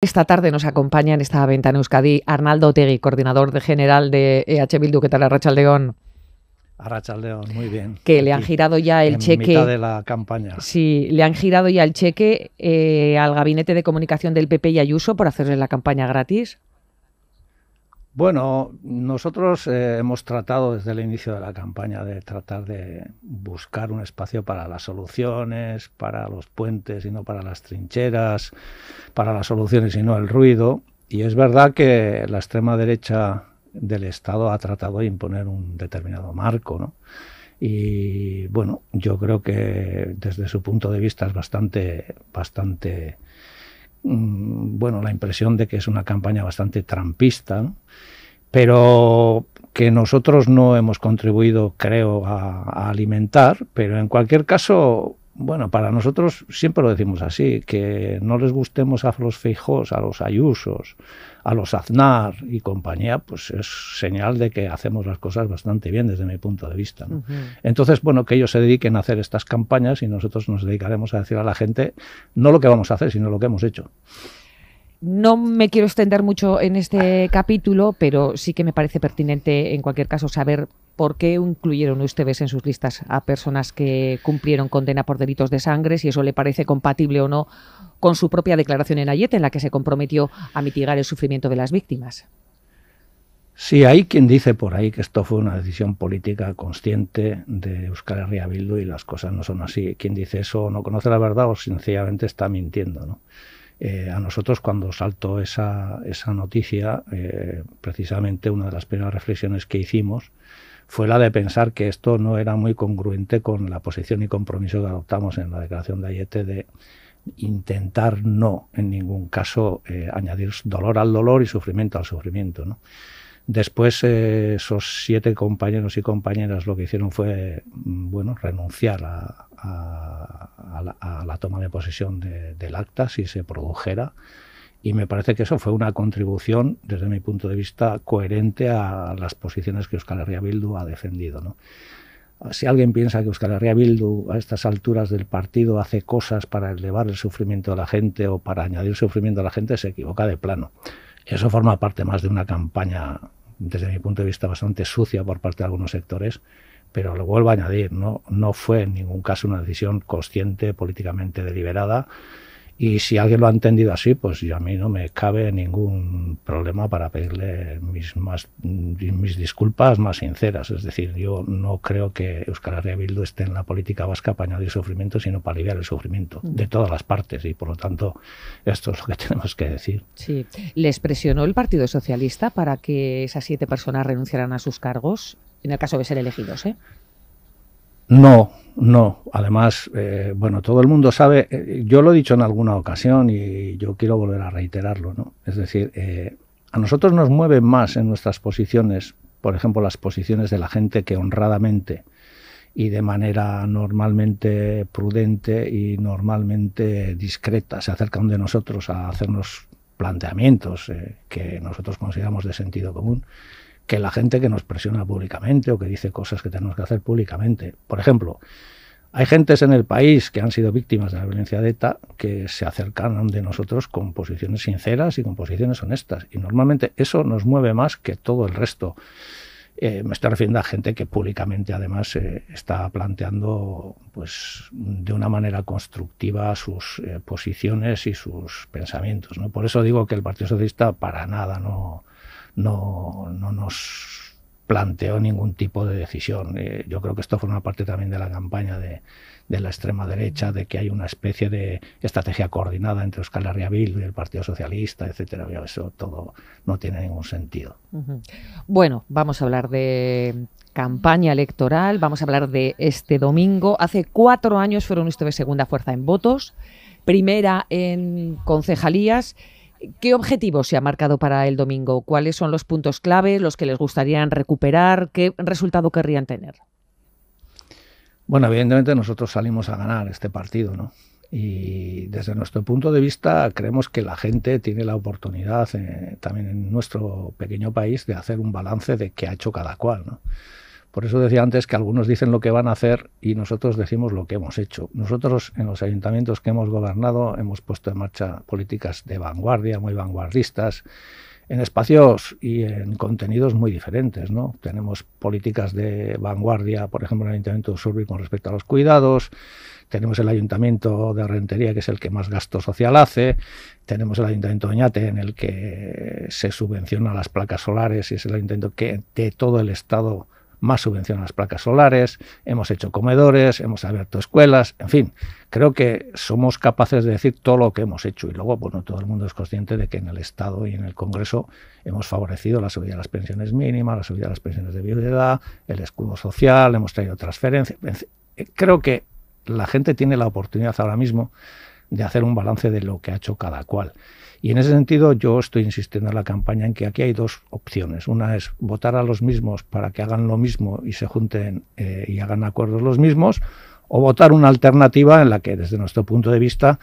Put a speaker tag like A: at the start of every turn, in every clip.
A: Esta tarde nos acompaña en esta ventana Euskadi Arnaldo Otegui, coordinador de general de EH Bildu. ¿Qué tal, a León,
B: muy bien. Que le han
A: girado ya el cheque. de la campaña. Sí, le han girado ya el cheque eh, al gabinete de comunicación del PP y Ayuso por hacerle la campaña gratis.
B: Bueno, nosotros eh, hemos tratado desde el inicio de la campaña de tratar de buscar un espacio para las soluciones, para los puentes y no para las trincheras, para las soluciones y no el ruido. Y es verdad que la extrema derecha del Estado ha tratado de imponer un determinado marco, ¿no? Y bueno, yo creo que desde su punto de vista es bastante, bastante Mm, bueno, la impresión de que es una campaña bastante trampista, pero que nosotros no hemos contribuido, creo, a, alimentar, pero en cualquier caso bueno, para nosotros siempre lo decimos así, que no les gustemos a los fijos, a los Ayusos, a los Aznar y compañía, pues es señal de que hacemos las cosas bastante bien desde mi punto de vista. Entonces, bueno, que ellos se dediquen a hacer estas campañas y nosotros nos dedicaremos a decir a la gente no lo que vamos a hacer, sino lo que hemos hecho.
A: No me quiero extender mucho en este capítulo, pero sí que me parece pertinente en cualquier caso saber por qué incluyeron ustedes en sus listas a personas que cumplieron condena por delitos de sangre, si eso le parece compatible o no con su propia declaración en Ayete, en la que se comprometió a mitigar el sufrimiento de las víctimas.
B: Sí, hay quien dice por ahí que esto fue una decisión política consciente de Euskal Herria Bildu y las cosas no son así. Quien dice eso no conoce la verdad o sencillamente está mintiendo, ¿no? Eh, a nosotros cuando saltó esa, noticia, eh, precisamente una de las primeras reflexiones que hicimos fue la de pensar que esto no era muy congruente con la posición y compromiso que adoptamos en la declaración de Ayete de intentar no en ningún caso eh, añadir dolor al dolor y sufrimiento al sufrimiento. ¿no? Después eh, esos siete compañeros y compañeras lo que hicieron fue mm, bueno renunciar a, la, toma de posesión del acta si se produjera y me parece que eso fue una contribución, desde mi punto de vista, coherente a las posiciones que Euskal Herria Bildu ha defendido. Si alguien piensa que Euskal Herria Bildu a estas alturas del partido hace cosas para elevar el sufrimiento de la gente o para añadir sufrimiento a la gente, se equivoca de plano. Eso forma parte más de una campaña desde mi punto de vista, bastante sucia por parte de algunos sectores, pero lo vuelvo a añadir, no, no fue en ningún caso una decisión consciente, políticamente deliberada, y si alguien lo ha entendido así, pues a mí no me cabe ningún problema para pedirle mis, más, mis disculpas más sinceras. Es decir, yo no creo que Euskal Herria Bildu esté en la política vasca para añadir sufrimiento, sino para aliviar el sufrimiento de mm. todas las partes. Y por lo tanto, esto es lo que tenemos que decir.
A: Sí. ¿Les presionó el Partido Socialista para que esas siete personas renunciaran a sus cargos? En el caso de ser elegidos, ¿eh?
B: No, no. Además, eh, bueno, todo el mundo sabe, eh, yo lo he dicho en alguna ocasión y yo quiero volver a reiterarlo, ¿no? Es decir, eh, a nosotros nos mueven más en nuestras posiciones, por ejemplo, las posiciones de la gente que honradamente y de manera normalmente prudente y normalmente discreta se acercan de nosotros a hacernos planteamientos que nosotros consideramos de sentido común que la gente que nos presiona públicamente o que dice cosas que tenemos que hacer públicamente. Por ejemplo, hay gentes en el país que han sido víctimas de la violencia de ETA que se acercan de nosotros con posiciones sinceras y con posiciones honestas. Y normalmente eso nos mueve más que todo el resto. Eh, me estoy refiriendo a gente que públicamente además eh, está planteando pues, de una manera constructiva sus eh, posiciones y sus pensamientos. ¿no? Por eso digo que el Partido Socialista para nada no, no, no nos planteó ningún tipo de decisión. Eh, yo creo que esto forma parte también de la campaña de, de, la extrema derecha, de que hay una especie de estrategia coordinada entre Euskal Larriabil y el Partido Socialista, etcétera. Eso todo no tiene ningún sentido.
A: Bueno, vamos a hablar de campaña electoral, vamos a hablar de este domingo. Hace cuatro años fueron ustedes segunda fuerza en votos, primera en concejalías ¿Qué objetivos se ha marcado para el domingo? ¿Cuáles son los puntos clave, los que les gustaría recuperar? ¿Qué resultado querrían tener?
B: Bueno, evidentemente nosotros salimos a ganar este partido, ¿no? Y desde nuestro punto de vista creemos que la gente tiene la oportunidad, eh, también en nuestro pequeño país, de hacer un balance de qué ha hecho cada cual, ¿no? Por eso decía antes que algunos dicen lo que van a hacer y nosotros decimos lo que hemos hecho. Nosotros en los ayuntamientos que hemos gobernado hemos puesto en marcha políticas de vanguardia, muy vanguardistas, en espacios y en contenidos muy diferentes. ¿no? Tenemos políticas de vanguardia, por ejemplo, en el Ayuntamiento de Surbi con respecto a los cuidados, tenemos el Ayuntamiento de Rentería, que es el que más gasto social hace, tenemos el Ayuntamiento de Oñate, en el que se subvencionan las placas solares y es el ayuntamiento que de todo el Estado más subvención a las placas solares, hemos hecho comedores, hemos abierto escuelas, en fin, creo que somos capaces de decir todo lo que hemos hecho y luego, bueno, todo el mundo es consciente de que en el Estado y en el Congreso hemos favorecido la subida de las pensiones mínimas, la subida de las pensiones de viudedad, el escudo social, hemos traído transferencias, creo que la gente tiene la oportunidad ahora mismo de hacer un balance de lo que ha hecho cada cual. Y en ese sentido yo estoy insistiendo en la campaña en que aquí hay dos opciones. Una es votar a los mismos para que hagan lo mismo y se junten eh, y hagan acuerdos los mismos, o votar una alternativa en la que desde nuestro punto de vista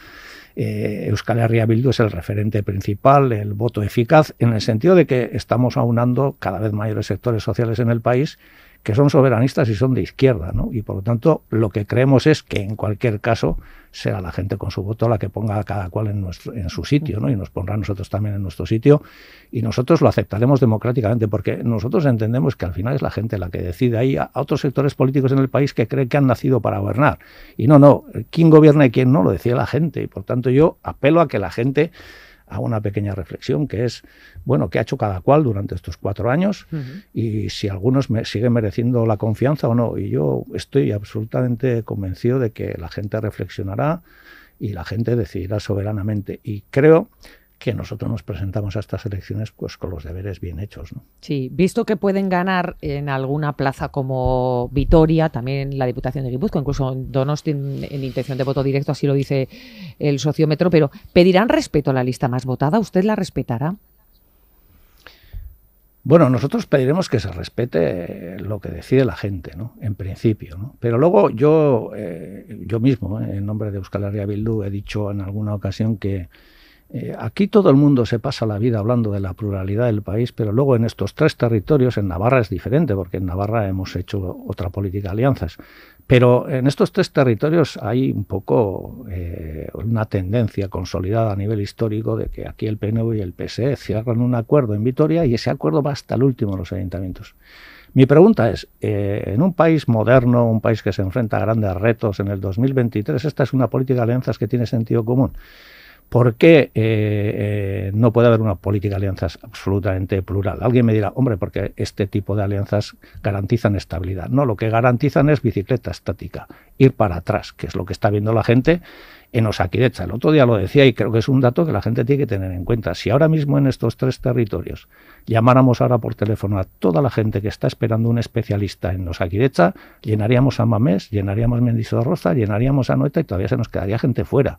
B: eh, Euskal Herria es el referente principal, el voto eficaz, en el sentido de que estamos aunando cada vez mayores sectores sociales en el país que son soberanistas y son de izquierda, ¿no? Y por lo tanto, lo que creemos es que en cualquier caso será la gente con su voto la que ponga a cada cual en, nuestro, en su sitio, ¿no? Y nos pondrá a nosotros también en nuestro sitio y nosotros lo aceptaremos democráticamente porque nosotros entendemos que al final es la gente la que decide. ahí a otros sectores políticos en el país que creen que han nacido para gobernar y no, no, eh, quién gobierna y quién no lo decía la gente y por tanto yo apelo a que la gente a una pequeña reflexión que es, bueno, qué ha hecho cada cual durante estos cuatro años y si algunos me siguen mereciendo la confianza o no. Y yo estoy absolutamente convencido de que la gente reflexionará y la gente decidirá soberanamente. Y creo que nosotros nos presentamos a estas elecciones pues con los deberes bien hechos. ¿no?
A: Sí, visto que pueden ganar en alguna plaza como Vitoria, también la Diputación de Guipúzcoa, incluso Donosti en, en, intención de voto directo, así lo dice el sociómetro, pero ¿pedirán respeto a la lista más votada? ¿Usted la respetará?
B: Bueno, nosotros pediremos que se respete lo que decide la gente, ¿no? En principio, ¿no? Pero luego yo, eh, yo mismo, ¿eh? en nombre de Euskal Herria Bildu, he dicho en alguna ocasión que eh, aquí todo el mundo se pasa la vida hablando de la pluralidad del país, pero luego en estos tres territorios, en Navarra es diferente, porque en Navarra hemos hecho otra política de alianzas, pero en estos tres territorios hay un poco eh, una tendencia consolidada a nivel histórico de que aquí el PNV y el PSE cierran un acuerdo en Vitoria y ese acuerdo va hasta el último en los ayuntamientos. Mi pregunta es, eh, en un país moderno, un país que se enfrenta a grandes retos en el 2023, ¿esta es una política de alianzas que tiene sentido común? ¿Por qué eh, eh, no puede haber una política de alianzas absolutamente plural? Alguien me dirá, hombre, porque este tipo de alianzas garantizan estabilidad. No, lo que garantizan es bicicleta estática, ir para atrás, que es lo que está viendo la gente en Osakidecha. El otro día lo decía y creo que es un dato que la gente tiene que tener en cuenta. Si ahora mismo en estos tres territorios llamáramos ahora por teléfono a toda la gente que está esperando un especialista en Osakidecha, llenaríamos a Mamés, llenaríamos Rosa, llenaríamos a Noeta y todavía se nos quedaría gente fuera.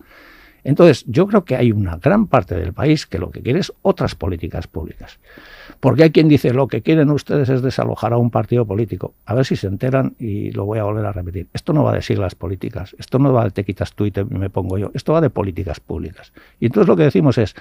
B: Entonces, yo creo que hay una gran parte del país que lo que quiere es otras políticas públicas. Porque hay quien dice, lo que quieren ustedes es desalojar a un partido político. A ver si se enteran y lo voy a volver a repetir. Esto no va de siglas políticas, esto no va de te quitas tú y me pongo yo, esto va de políticas públicas. Y entonces lo que decimos es,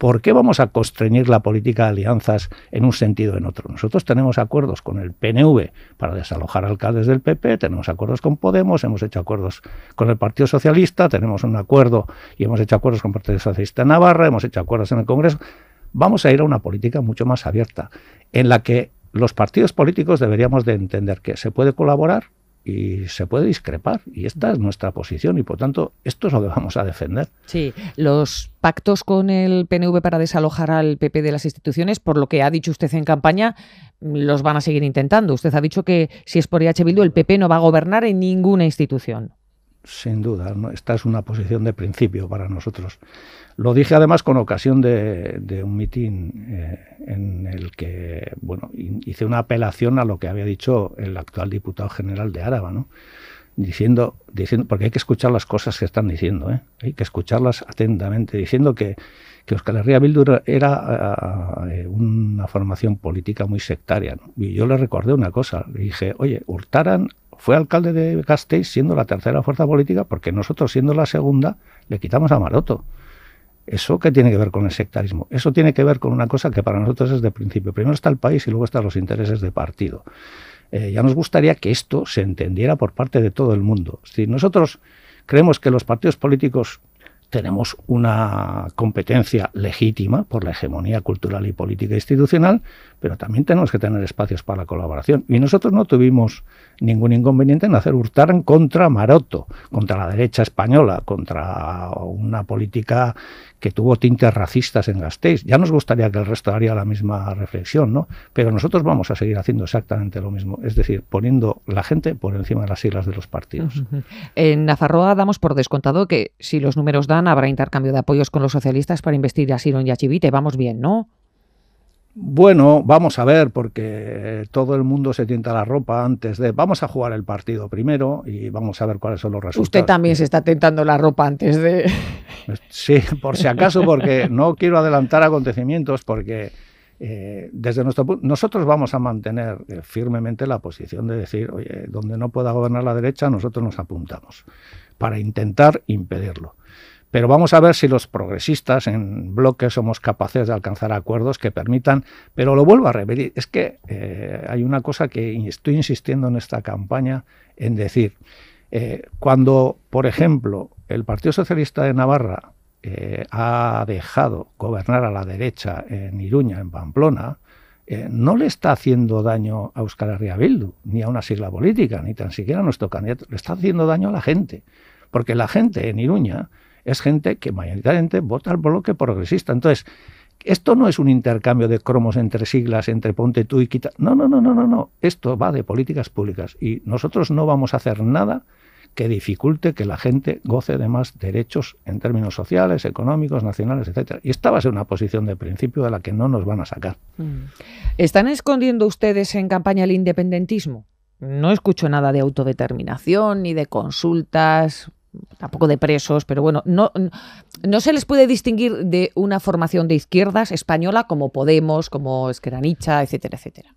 B: ¿Por qué vamos a constreñir la política de alianzas en un sentido o en otro? Nosotros tenemos acuerdos con el PNV para desalojar alcaldes del PP, tenemos acuerdos con Podemos, hemos hecho acuerdos con el Partido Socialista, tenemos un acuerdo y hemos hecho acuerdos con el Partido Socialista de Navarra, hemos hecho acuerdos en el Congreso. Vamos a ir a una política mucho más abierta, en la que los partidos políticos deberíamos de entender que se puede colaborar, y se puede discrepar. Y esta es nuestra posición y por
A: tanto esto es lo que vamos a defender. Sí, los pactos con el PNV para desalojar al PP de las instituciones, por lo que ha dicho usted en campaña, los van a seguir intentando. Usted ha dicho que si es por IH Bildu, el PP no va a gobernar en ninguna institución
B: sin duda. ¿no? Esta es una posición de principio para nosotros. Lo dije además con ocasión de, un mitin eh, en el que bueno, hice una apelación a lo que había dicho el actual diputado general de Áraba, ¿no? diciendo, diciendo, porque hay que escuchar las cosas que están diciendo, ¿eh? hay que escucharlas atentamente, diciendo que, que Euskal Herria Bildu era eh, una formación política muy sectaria. Y yo le recordé una cosa, le dije, oye, Hurtaran fue alcalde de Castell, siendo la tercera fuerza política porque nosotros siendo la segunda le quitamos a Maroto. ¿Eso qué tiene que ver con el sectarismo? Eso tiene que ver con una cosa que para nosotros es de principio. Primero está el país y luego están los intereses de partido. Eh, ya nos gustaría que esto se entendiera por parte de todo el mundo. Si nosotros creemos que los partidos políticos tenemos una competencia legítima por la hegemonía cultural y política institucional, pero también tenemos que tener espacios para la colaboración. Y nosotros no tuvimos ningún inconveniente en hacer hurtar contra Maroto, contra la derecha española, contra una política que tuvo tintes racistas en Gasteiz. Ya nos gustaría que el resto haría la misma reflexión, ¿no? Pero nosotros vamos a seguir haciendo exactamente lo mismo, es decir, poniendo la gente por encima de las islas de los partidos.
A: En Nazarroa damos por descontado que si los números dan habrá intercambio de apoyos con los socialistas para investir a Siron y a Chivite. Vamos bien, ¿no?
B: Bueno, vamos a ver, porque todo el mundo se tienta la ropa antes de. Vamos a jugar el partido primero y vamos a ver cuáles son los resultados. Usted
A: también se está tentando la ropa antes de. Sí, por si acaso, porque
B: no quiero adelantar acontecimientos, porque eh, desde nuestro nosotros vamos a mantener eh, firmemente la posición de decir, oye, donde no pueda gobernar la derecha, nosotros nos apuntamos para intentar impedirlo. Pero vamos a ver si los progresistas en bloque somos capaces de alcanzar acuerdos que permitan, pero lo vuelvo a repetir, es que eh, hay una cosa que estoy insistiendo en esta campaña en decir, eh, cuando, por ejemplo, el Partido Socialista de Navarra eh, ha dejado gobernar a la derecha en Iruña, en Pamplona, no le está haciendo daño a Euskal Herria ni a una sigla política, ni tan siquiera a nuestro candidato, le está haciendo daño a la gente. Porque la gente en Iruña es gente que mayoritariamente vota al bloque progresista. Entonces, esto no es un intercambio de cromos entre siglas, entre ponte tú y quita. No, no, no, no, no, no. Esto va de políticas públicas y nosotros no vamos a hacer nada que dificulte que la gente goce de más derechos en términos sociales, económicos, nacionales, etcétera. Y esta va a ser una posición de
A: principio de la que no nos van a sacar. Mm. ¿Están escondiendo ustedes en campaña el independentismo? No escucho nada de autodeterminación ni de consultas tampoco de presos, pero bueno, no, no se les puede distinguir de una formación de izquierdas española como Podemos, como Esqueranicha, etcétera, etcétera.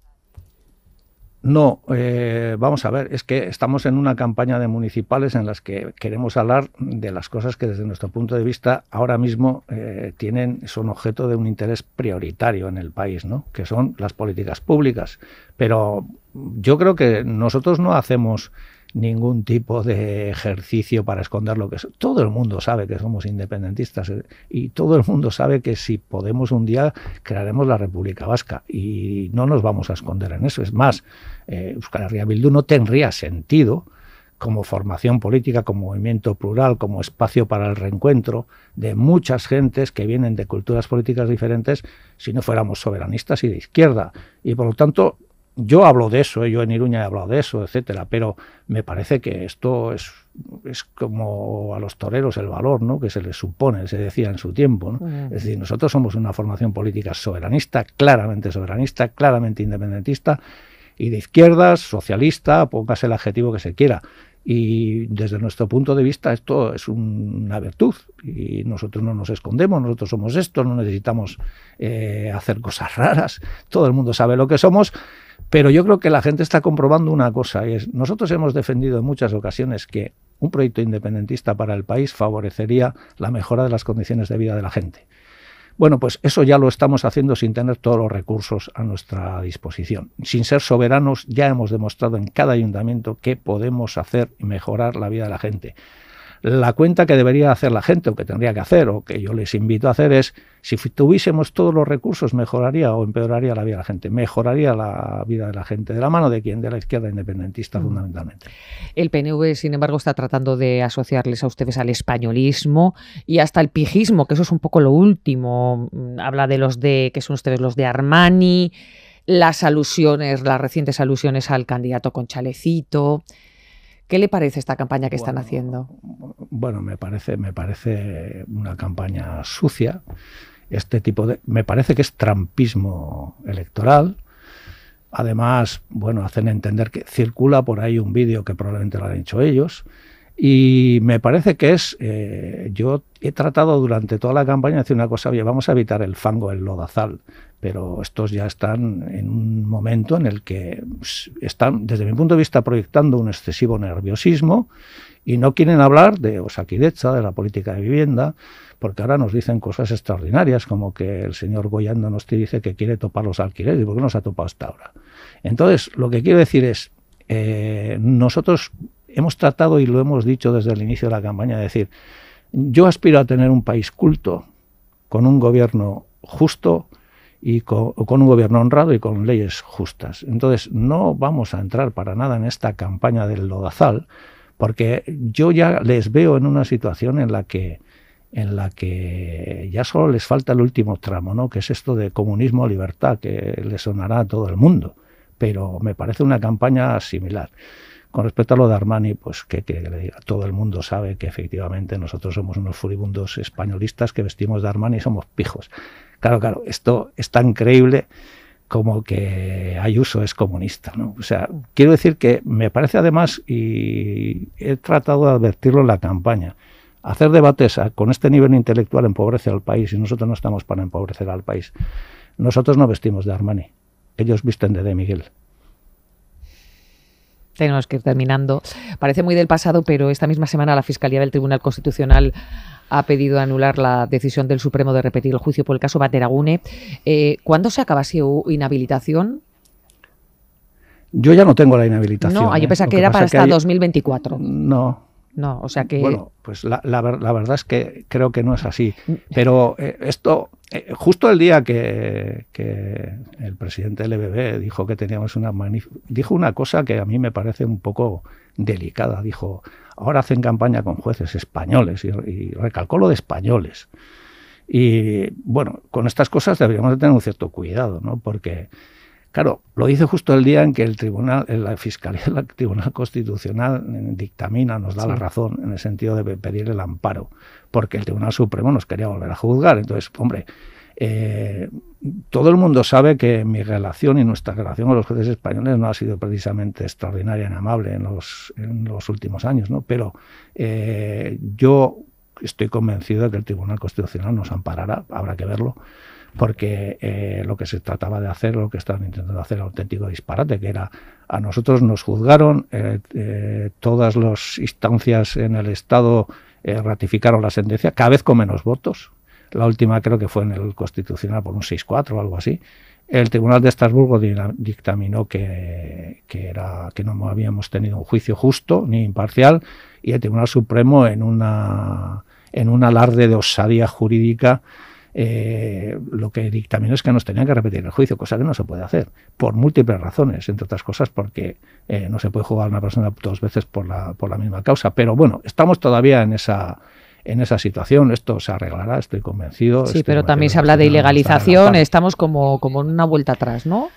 B: No, eh, vamos a ver, es que estamos en una campaña de municipales en las que queremos hablar de las cosas que desde nuestro punto de vista ahora mismo eh, tienen, son objeto de un interés prioritario en el país, ¿no? que son las políticas públicas. Pero yo creo que nosotros no hacemos ningún tipo de ejercicio para esconder lo que es. Todo el mundo sabe que somos independentistas eh, y todo el mundo sabe que si podemos un día crearemos la República Vasca y no nos vamos a esconder en eso. Es más, buscar eh, Euskal Herria Bildu no tendría sentido como formación política, como movimiento plural, como espacio para el reencuentro de muchas gentes que vienen de culturas políticas diferentes si no fuéramos soberanistas y de izquierda. Y por lo tanto, yo hablo de eso, yo en Iruña he hablado de eso, etcétera, pero me parece que esto es, es como a los toreros el valor ¿no? que se les supone, se decía en su tiempo. Mm. Es decir, nosotros somos una formación política soberanista, claramente soberanista, claramente independentista y de izquierdas, socialista, póngase el adjetivo que se quiera. Y desde nuestro punto de vista esto es una virtud y nosotros no nos escondemos, nosotros somos esto, no necesitamos eh, hacer cosas raras, todo el mundo sabe lo que somos pero yo creo que la gente está comprobando una cosa, y es, nosotros hemos defendido en muchas ocasiones que un proyecto independentista para el país favorecería la mejora de las condiciones de vida de la gente. Bueno, pues eso ya lo estamos haciendo sin tener todos los recursos a nuestra disposición. Sin ser soberanos, ya hemos demostrado en cada ayuntamiento que podemos hacer y mejorar la vida de la gente la cuenta que debería hacer la gente o que tendría que hacer o que yo les invito a hacer es, si tuviésemos todos los recursos, mejoraría o empeoraría la vida de la gente, mejoraría la vida de la gente, de la mano de quien, de la izquierda independentista fundamentalmente.
A: El PNV, sin embargo, está tratando de asociarles a ustedes al españolismo y hasta el pijismo, que eso es un poco lo último. Mm, habla de los de, que son ustedes los de Armani, las alusiones, las recientes alusiones al candidato con chalecito. ¿Qué le parece esta campaña que están haciendo? Bueno,
B: me parece, me parece una campaña sucia. Este tipo de. Me parece que es trampismo electoral. Además, bueno, hacen entender que circula por ahí un vídeo que probablemente lo han hecho ellos, y me parece que es, eh, yo he tratado durante toda la campaña de decir una cosa, oye, vamos a evitar el fango, el lodazal, pero estos ya están en un momento en el que están, desde mi punto de vista, proyectando un excesivo nerviosismo y no quieren hablar de Osakidecha, de la política de vivienda, porque ahora nos dicen cosas extraordinarias, como que el señor Goyando nos dice que quiere topar los alquileres, ¿y por qué no se ha topado hasta ahora? Entonces, lo que quiero decir es, eh, nosotros hemos tratado y lo hemos dicho desde el inicio de la campaña, decir, yo aspiro a tener un país culto, con un gobierno justo y con, un gobierno honrado y con leyes justas. Entonces, no vamos a entrar para nada en esta campaña del lodazal, porque yo ya les veo en una situación en la que en la que ya solo les falta el último tramo, ¿no? que es esto de comunismo libertad, que le sonará a todo el mundo, pero me parece una campaña similar. Con respecto a lo de Armani, pues que, todo el mundo sabe que efectivamente nosotros somos unos furibundos españolistas que vestimos de Armani y somos pijos. Claro, claro, esto es tan creíble como que Ayuso es comunista. ¿no? O sea, quiero decir que me parece además, y he tratado de advertirlo en la campaña, hacer debates con este nivel intelectual empobrece al país y nosotros no estamos para empobrecer al país. Nosotros no vestimos de Armani, ellos visten de De Miguel
A: tenemos que ir terminando. Parece muy del pasado, pero esta misma semana la Fiscalía del Tribunal Constitucional ha pedido anular la decisión del Supremo de repetir el juicio por el caso Bateragune. Eh, ¿Cuándo se acaba su inhabilitación?
B: Yo ya no tengo la inhabilitación. No, ah, yo ¿eh? pensaba que, era para hasta
A: 2024. No, no, o sea que. Bueno,
B: pues la, verdad es que creo que no es así. Mm. Pero eh, esto, eh, justo el día que, el presidente del e dijo que teníamos una dijo una cosa que a mí me parece un poco delicada. Dijo, ahora hacen campaña con jueces españoles y, recalcó lo de españoles. Y bueno, con estas cosas deberíamos de tener un cierto cuidado, ¿no? Porque Claro, lo hice justo el día en que el tribunal, eh, la Fiscalía del Tribunal Constitucional eh, dictamina, nos da la razón en el sentido de pedir el amparo, porque el Tribunal Supremo nos quería volver a juzgar. Entonces, hombre, eh, todo el mundo sabe que mi relación y nuestra relación con los jueces españoles no ha sido precisamente extraordinaria y amable en los, en los últimos años, ¿no? Pero yo estoy convencido de que el Tribunal Constitucional nos amparará, habrá que verlo porque eh, lo que se trataba de hacer, lo que estaban intentando hacer, era auténtico disparate, que era a nosotros nos juzgaron, eh, eh, todas las instancias en el Estado ratificaron la sentencia, cada vez con menos votos. La última creo que fue en el Constitucional por un 6-4 o algo así. El Tribunal de Estrasburgo dictaminó que, que, era, que no habíamos tenido un juicio justo ni imparcial y el Tribunal Supremo en, una, en un alarde de osadía jurídica eh, lo que dictaminó es que nos tenían que repetir el juicio, cosa que no se puede hacer, por múltiples razones, entre otras cosas porque eh, no se puede jugar a una persona dos veces por la, por la misma causa. Pero bueno, estamos todavía en esa, en esa situación. Esto se arreglará, estoy convencido. Sí, pero
A: también se habla de ilegalización. Estamos como, como en una vuelta atrás, ¿no?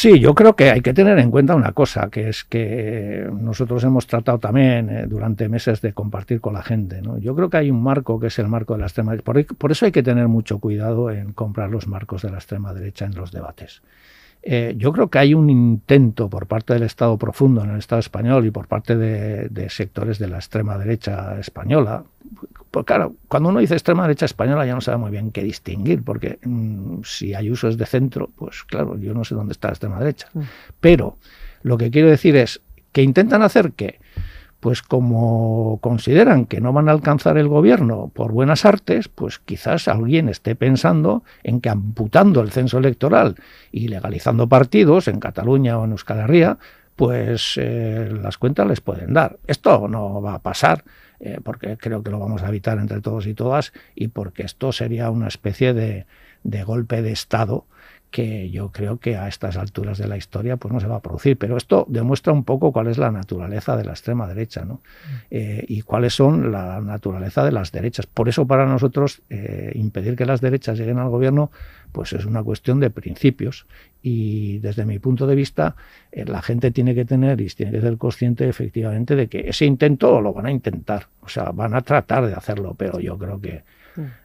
B: Sí, yo creo que hay que tener en cuenta una cosa, que es que nosotros hemos tratado también eh, durante meses de compartir con la gente. Yo creo que hay un marco que es el marco de la extrema derecha. por eso hay que tener mucho cuidado en comprar los marcos de la extrema derecha en los debates. Eh, yo creo que hay un intento por parte del Estado profundo en el Estado español y por parte de, sectores de la extrema derecha española. Pues claro, cuando uno dice extrema derecha española ya no sabe muy bien qué distinguir, porque mm, si hay usos de centro, pues claro, yo no sé dónde está la extrema derecha. Mm. Pero lo que quiero decir es que intentan hacer que pues como consideran que no van a alcanzar el gobierno por buenas artes, pues quizás alguien esté pensando en que amputando el censo electoral y legalizando partidos en Cataluña o en Euskal Herria, pues eh, las cuentas les pueden dar. Esto no va a pasar eh, porque creo que lo vamos a evitar entre todos y todas y porque esto sería una especie de golpe de Estado que yo creo que a estas alturas de la historia pues no se va a producir. Pero esto demuestra un poco cuál es la naturaleza de la extrema derecha ¿no? Mm. Eh, y cuáles son la naturaleza de las derechas. Por eso para nosotros eh, impedir que las derechas lleguen al gobierno pues es una cuestión de principios y desde mi punto de vista eh, la gente tiene que tener y tiene que ser consciente efectivamente de que ese intento lo van a intentar, o sea, van a tratar de hacerlo, pero yo creo que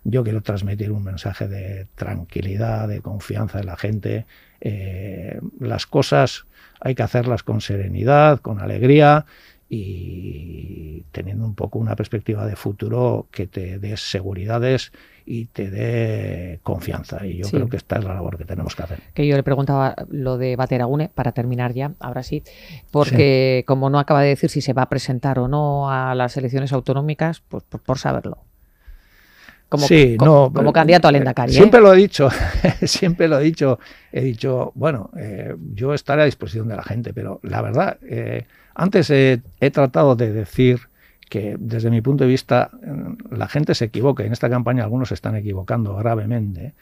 B: yo quiero transmitir un mensaje de tranquilidad, de confianza de la gente. Eh, las cosas hay que hacerlas con serenidad, con alegría y teniendo un poco una perspectiva de futuro que te dé seguridades y te dé confianza. Y yo creo que esta es la labor que tenemos que hacer.
A: Que yo le preguntaba lo de Bateragune, para terminar ya, ahora sí, porque como no acaba de decir si se va a presentar o no a las elecciones autonómicas, pues por saberlo como, sí, no, como candidato al eh, ¿eh? Siempre
B: lo he dicho, siempre lo he dicho. He dicho, bueno, eh, yo estaré a disposición de la gente, pero la verdad, antes he, tratado de decir que desde mi punto de vista la gente se equivoca en esta campaña algunos se están equivocando gravemente.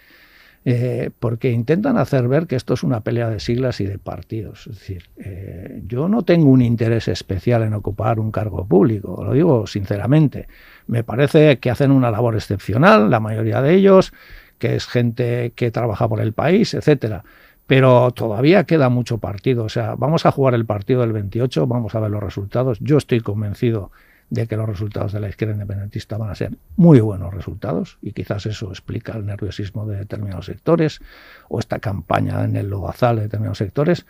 B: Eh, porque intentan hacer ver que esto es una pelea de siglas y de partidos. Es decir, eh, yo no tengo un interés especial en ocupar un cargo público, lo digo sinceramente. Me parece que hacen una labor excepcional, la mayoría de ellos, que es gente que trabaja por el país, etcétera pero todavía queda mucho partido. O sea, vamos a jugar el partido del 28, vamos a ver los resultados. Yo estoy convencido de que los resultados de la izquierda independentista van a ser muy buenos resultados y quizás eso explica el nerviosismo de determinados sectores o esta campaña en el lobazal de determinados sectores,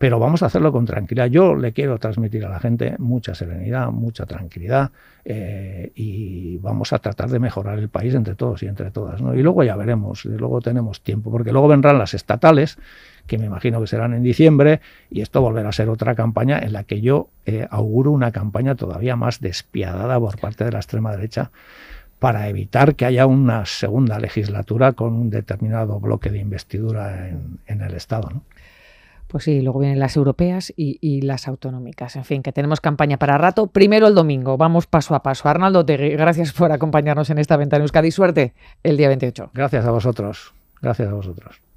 B: pero vamos a hacerlo con tranquilidad. Yo le quiero transmitir a la gente mucha serenidad, mucha tranquilidad eh, y vamos a tratar de mejorar el país entre todos y entre todas. Y luego ya veremos, luego tenemos tiempo, porque luego vendrán las estatales, que me imagino que serán en diciembre, y esto volverá a ser otra campaña en la que yo eh, auguro una campaña todavía más despiadada por parte de la extrema derecha para evitar que haya una segunda legislatura con un determinado bloque de investidura en, el Estado.
A: Pues sí, luego vienen las europeas y, las autonómicas. En fin, que tenemos campaña para rato. Primero el domingo, vamos paso a paso. Arnaldo Tegui, gracias por acompañarnos en esta ventana Euskadi. Suerte el día 28. Gracias a vosotros.
B: Gracias a vosotros.